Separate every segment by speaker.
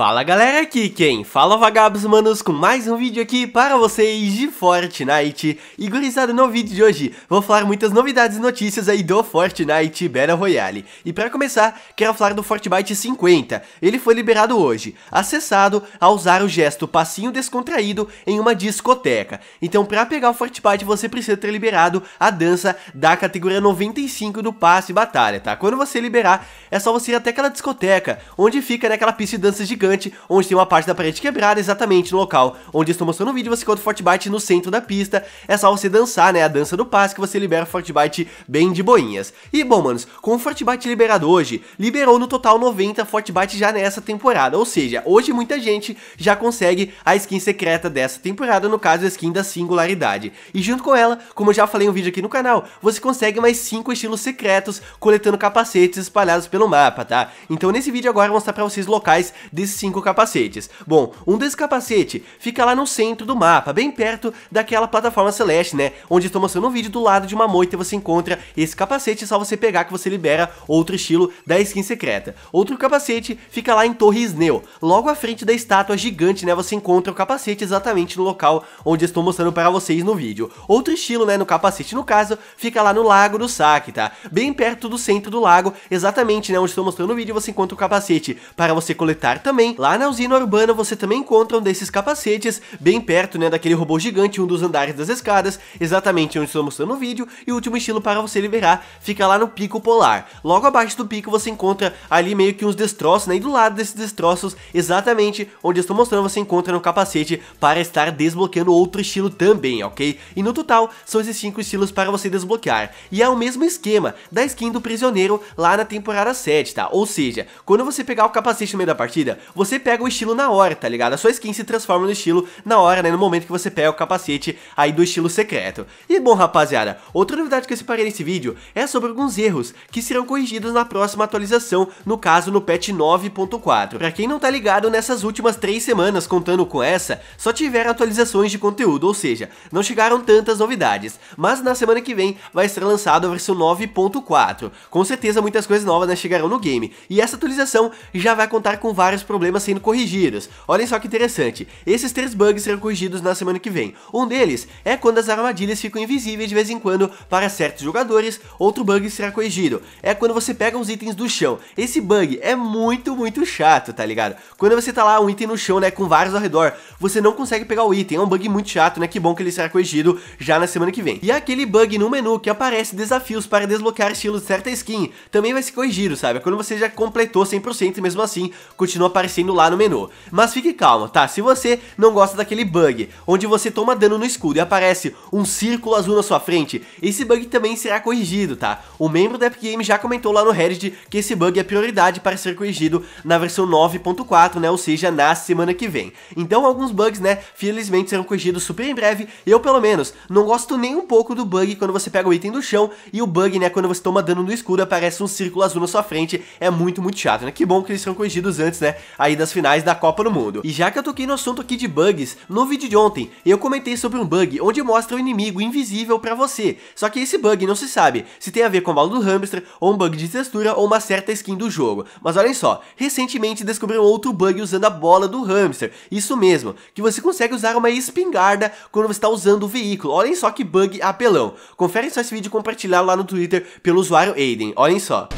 Speaker 1: Fala galera aqui quem? Fala é vagabos manos com mais um vídeo aqui para vocês de Fortnite E gurizada, no vídeo de hoje vou falar muitas novidades e notícias aí do Fortnite Battle Royale E para começar, quero falar do Fortnite 50 Ele foi liberado hoje, acessado a usar o gesto passinho descontraído em uma discoteca Então para pegar o Fortnite você precisa ter liberado a dança da categoria 95 do passe batalha, tá? Quando você liberar, é só você ir até aquela discoteca, onde fica naquela né, pista de dança gigante gigante, onde tem uma parte da parede quebrada exatamente no local onde estou mostrando o vídeo, você encontra o Fortnite no centro da pista, é só você dançar, né, a dança do passe que você libera o Fortnite bem de boinhas. E bom, manos, com o Fortnite liberado hoje, liberou no total 90 Fortnite já nessa temporada, ou seja, hoje muita gente já consegue a skin secreta dessa temporada, no caso a skin da singularidade. E junto com ela, como eu já falei em um vídeo aqui no canal, você consegue mais 5 estilos secretos coletando capacetes espalhados pelo mapa, tá? Então nesse vídeo agora eu vou mostrar pra vocês locais desses cinco capacetes. Bom, um desses capacetes fica lá no centro do mapa, bem perto daquela plataforma celeste, né? Onde estou mostrando um vídeo do lado de uma moita você encontra esse capacete, é só você pegar que você libera outro estilo da skin secreta. Outro capacete fica lá em Torre Sneu, logo à frente da estátua gigante, né? Você encontra o capacete exatamente no local onde estou mostrando para vocês no vídeo. Outro estilo, né, no capacete no caso, fica lá no Lago do Saque, tá? Bem perto do centro do lago, exatamente, né, onde estou mostrando no vídeo, você encontra o capacete para você coletar também também, lá na usina urbana você também encontra um desses capacetes, bem perto, né, daquele robô gigante, um dos andares das escadas, exatamente onde estou mostrando no vídeo, e o último estilo para você liberar fica lá no Pico Polar. Logo abaixo do pico você encontra ali meio que uns destroços, né, e do lado desses destroços, exatamente onde estou mostrando, você encontra no capacete para estar desbloqueando outro estilo também, ok? E no total, são esses 5 estilos para você desbloquear, e é o mesmo esquema da skin do prisioneiro lá na temporada 7, tá? Ou seja, quando você pegar o capacete no meio da partida, você pega o estilo na hora, tá ligado? A sua skin se transforma no estilo na hora, né? No momento que você pega o capacete aí do estilo secreto. E bom, rapaziada, outra novidade que eu separei nesse vídeo é sobre alguns erros que serão corrigidos na próxima atualização, no caso no patch 9.4. Pra quem não tá ligado, nessas últimas três semanas, contando com essa, só tiveram atualizações de conteúdo, ou seja, não chegaram tantas novidades. Mas na semana que vem vai ser lançado a versão 9.4. Com certeza muitas coisas novas né, chegarão no game. E essa atualização já vai contar com vários problemas problemas sendo corrigidos. Olhem só que interessante, esses três bugs serão corrigidos na semana que vem. Um deles é quando as armadilhas ficam invisíveis de vez em quando para certos jogadores, outro bug será corrigido. É quando você pega os itens do chão. Esse bug é muito, muito chato, tá ligado? Quando você tá lá um item no chão, né, com vários ao redor, você não consegue pegar o item. É um bug muito chato, né? Que bom que ele será corrigido já na semana que vem. E aquele bug no menu que aparece desafios para desbloquear estilo de certa skin, também vai ser corrigido, sabe? Quando você já completou 100%, mesmo assim, continua aparecendo aparecendo lá no menu. Mas fique calmo, tá? Se você não gosta daquele bug, onde você toma dano no escudo e aparece um círculo azul na sua frente, esse bug também será corrigido, tá? O membro da Epic Games já comentou lá no Reddit que esse bug é prioridade para ser corrigido na versão 9.4, né? Ou seja, na semana que vem. Então alguns bugs, né, felizmente serão corrigidos super em breve. Eu, pelo menos, não gosto nem um pouco do bug quando você pega o item do chão e o bug, né, quando você toma dano no escudo aparece um círculo azul na sua frente. É muito, muito chato, né? Que bom que eles serão corrigidos antes, né? aí das finais da Copa do Mundo. E já que eu toquei no assunto aqui de bugs, no vídeo de ontem eu comentei sobre um bug onde mostra o um inimigo invisível para você, só que esse bug não se sabe se tem a ver com o malo do hamster, ou um bug de textura, ou uma certa skin do jogo. Mas olhem só, recentemente um outro bug usando a bola do hamster, isso mesmo, que você consegue usar uma espingarda quando você está usando o veículo, olhem só que bug apelão. Confere só esse vídeo compartilhado lá no Twitter pelo usuário Aiden, olhem só.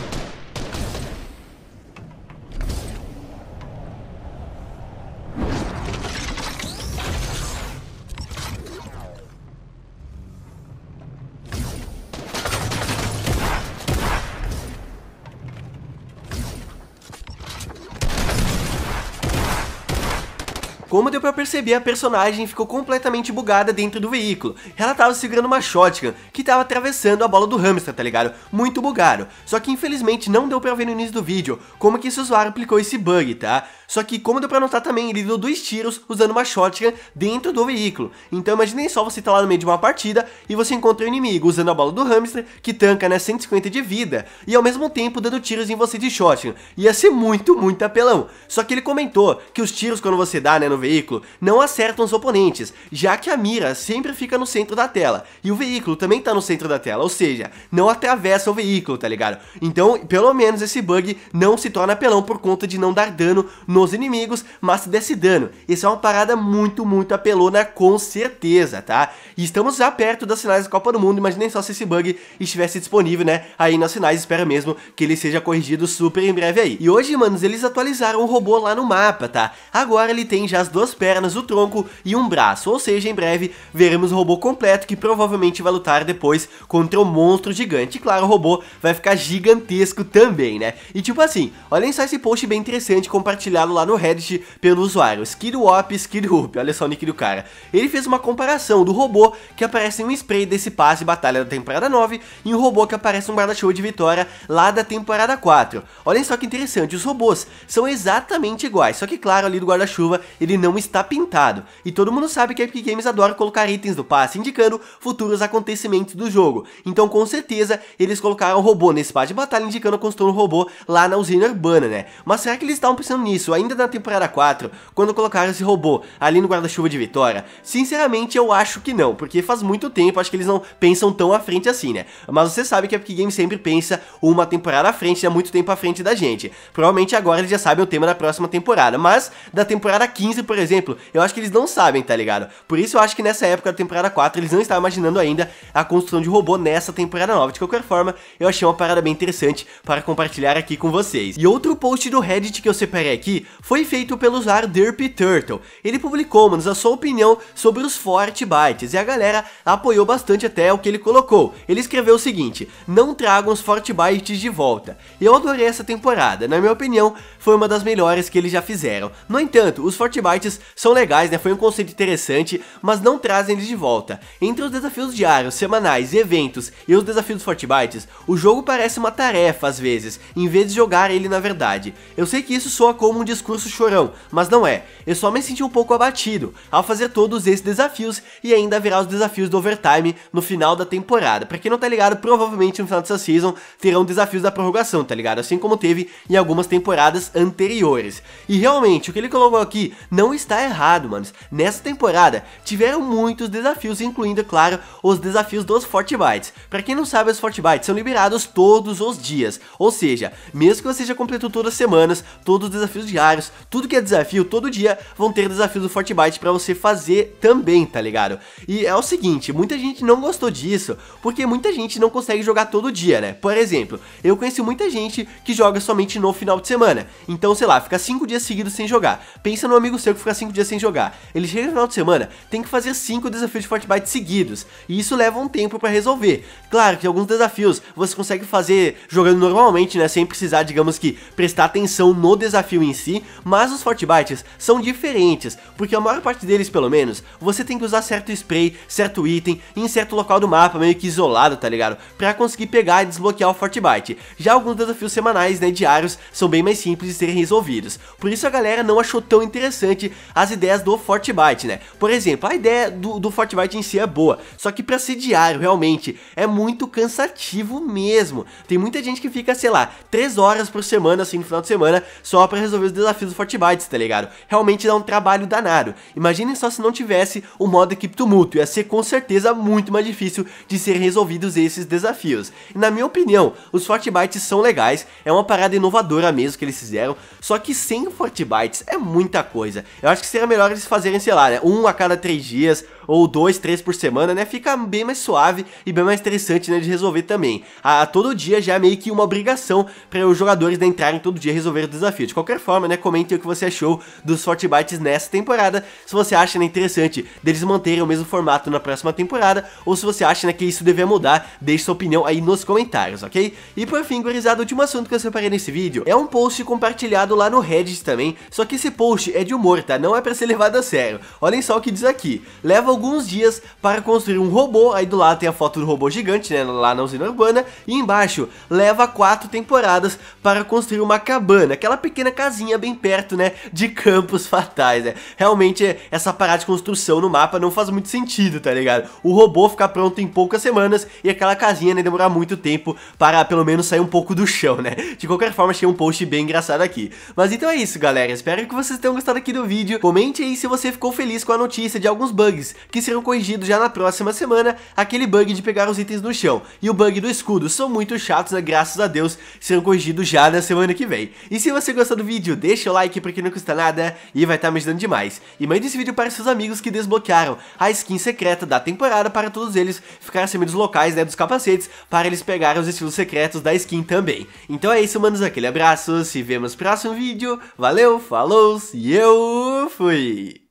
Speaker 1: Como deu pra perceber, a personagem ficou completamente bugada dentro do veículo. Ela tava segurando uma shotgun, que tava atravessando a bola do hamster, tá ligado? Muito bugado. Só que infelizmente não deu pra ver no início do vídeo como que esse usuário aplicou esse bug, tá? Só que, como deu pra notar também, ele deu dois tiros usando uma shotgun dentro do veículo. Então imaginem só você tá lá no meio de uma partida e você encontra um inimigo usando a bola do hamster, que tanca, né, 150 de vida, e ao mesmo tempo dando tiros em você de shotgun. Ia ser muito, muito apelão. Só que ele comentou que os tiros quando você dá, né, no veículo, não acertam os oponentes, já que a mira sempre fica no centro da tela, e o veículo também tá no centro da tela, ou seja, não atravessa o veículo, tá ligado? Então, pelo menos esse bug não se torna apelão por conta de não dar dano no nos inimigos, mas desse dano. Isso é uma parada muito, muito apelona com certeza, tá? E estamos já perto das finais da Copa do Mundo, imaginem só se esse bug estivesse disponível, né? Aí nas finais, espero mesmo que ele seja corrigido super em breve aí. E hoje, manos, eles atualizaram o robô lá no mapa, tá? Agora ele tem já as duas pernas, o tronco e um braço, ou seja, em breve veremos o robô completo que provavelmente vai lutar depois contra o um monstro gigante. E claro, o robô vai ficar gigantesco também, né? E tipo assim, olhem só esse post bem interessante compartilhado postado lá no Reddit pelo usuário SkillWap SkillUp, olha só o nick do cara. Ele fez uma comparação do robô que aparece em um spray desse passe batalha da temporada 9 e um robô que aparece no um guarda-chuva de vitória lá da temporada 4. Olhem só que interessante, os robôs são exatamente iguais, só que claro, ali do guarda-chuva ele não está pintado. E todo mundo sabe que a Epic Games adora colocar itens do passe, indicando futuros acontecimentos do jogo. Então com certeza eles colocaram o robô nesse passe de batalha, indicando a construção do robô lá na usina urbana, né? Mas será que eles estavam pensando nisso? ainda na temporada 4, quando colocaram esse robô ali no guarda-chuva de Vitória? Sinceramente, eu acho que não, porque faz muito tempo, acho que eles não pensam tão à frente assim, né? Mas você sabe que a Epic Games sempre pensa uma temporada à frente, né? Muito tempo à frente da gente. Provavelmente agora eles já sabem o tema da próxima temporada, mas da temporada 15, por exemplo, eu acho que eles não sabem, tá ligado? Por isso eu acho que nessa época da temporada 4, eles não estavam imaginando ainda a construção de robô nessa temporada nova. De qualquer forma, eu achei uma parada bem interessante para compartilhar aqui com vocês. E outro post do Reddit que eu separei aqui foi feito pelo usar Derpy Turtle. Ele publicou, mano, a sua opinião sobre os Forte Bytes e a galera apoiou bastante até o que ele colocou. Ele escreveu o seguinte, não tragam os Forte Bytes de volta. Eu adorei essa temporada, na minha opinião, foi uma das melhores que eles já fizeram. No entanto, os Forte Bytes são legais, né, foi um conceito interessante, mas não trazem eles de volta. Entre os desafios diários, semanais, e eventos e os desafios dos Forte Bytes, o jogo parece uma tarefa às vezes, em vez de jogar ele na verdade. Eu sei que isso soa como um discurso chorão, mas não é. Eu só me senti um pouco abatido ao fazer todos esses desafios e ainda haverá os desafios do overtime no final da temporada. Pra quem não tá ligado, provavelmente no final dessa season terão desafios da prorrogação, tá ligado? Assim como teve em algumas temporadas anteriores. E realmente, o que ele colocou aqui não está errado, manos. Nessa temporada tiveram muitos desafios, incluindo, claro, os desafios dos Fortbytes. Pra quem não sabe, os Fortbytes são liberados todos os dias, ou seja, mesmo que você já completou todas as semanas, todos os desafios de diários, tudo que é desafio, todo dia vão ter desafios do Fortnite para você fazer também, tá ligado? E é o seguinte, muita gente não gostou disso, porque muita gente não consegue jogar todo dia, né? Por exemplo, eu conheço muita gente que joga somente no final de semana, então, sei lá, fica 5 dias seguidos sem jogar. Pensa no amigo seu que fica 5 dias sem jogar. Ele chega no final de semana, tem que fazer 5 desafios de Fortnite seguidos, e isso leva um tempo para resolver. Claro que alguns desafios você consegue fazer jogando normalmente, né, sem precisar, digamos que, prestar atenção no desafio em si, si, mas os Fortbytes são diferentes, porque a maior parte deles, pelo menos, você tem que usar certo spray, certo item, em certo local do mapa, meio que isolado, tá ligado? Pra conseguir pegar e desbloquear o Fortbyte. Já alguns desafios semanais, né, diários, são bem mais simples de serem resolvidos. Por isso a galera não achou tão interessante as ideias do Fortbyte, né? Por exemplo, a ideia do, do Fortbyte em si é boa, só que pra ser diário, realmente, é muito cansativo mesmo. Tem muita gente que fica, sei lá, 3 horas por semana, assim, no final de semana, só pra resolver os desafios desafios do Fortnite, tá ligado? Realmente dá um trabalho danado. Imaginem só se não tivesse o modo equipe tumulto, ia ser com certeza muito mais difícil de ser resolvidos esses desafios. E na minha opinião, os Fortbytes são legais, é uma parada inovadora mesmo que eles fizeram, só que sem Fortbytes é muita coisa. Eu acho que seria melhor eles fazerem, sei lá, né, um a cada três dias, ou dois, três por semana, né? Fica bem mais suave e bem mais interessante, né? De resolver também. A, todo dia já é meio que uma obrigação para os jogadores né, entrarem todo dia resolver o desafio. De qualquer forma, né? Comentem o que você achou dos Fortbytes nessa temporada. Se você acha né, interessante deles manterem o mesmo formato na próxima temporada, ou se você acha né, que isso deveria mudar, deixe sua opinião aí nos comentários, ok? E por fim, gurizada, o último assunto que eu separei nesse vídeo é um post compartilhado lá no Reddit também, só que esse post é de humor, tá? Não é pra ser levado a sério. Olhem só o que diz aqui. Leva alguns dias para construir um robô, aí do lado tem a foto do robô gigante, né, lá na usina urbana, e embaixo, leva quatro temporadas para construir uma cabana, aquela pequena casinha bem perto, né, de campos fatais, né. Realmente, essa parada de construção no mapa não faz muito sentido, tá ligado? O robô ficar pronto em poucas semanas e aquela casinha, né, demorar muito tempo para, pelo menos, sair um pouco do chão, né. De qualquer forma, achei um post bem engraçado aqui. Mas então é isso, galera, espero que vocês tenham gostado aqui do vídeo, comente aí se você ficou feliz com a notícia de alguns bugs que serão corrigidos já na próxima semana, aquele bug de pegar os itens no chão e o bug do escudo são muito chatos, né? graças a Deus, serão corrigidos já na semana que vem. E se você gostou do vídeo, deixa o like porque não custa nada e vai estar tá me ajudando demais. E mande esse vídeo para seus amigos que desbloquearam a skin secreta da temporada para todos eles ficarem sabendo dos locais né, dos capacetes para eles pegarem os estilos secretos da skin também. Então é isso, manos, aquele abraço, se vemos no próximo vídeo, valeu, falou e eu fui!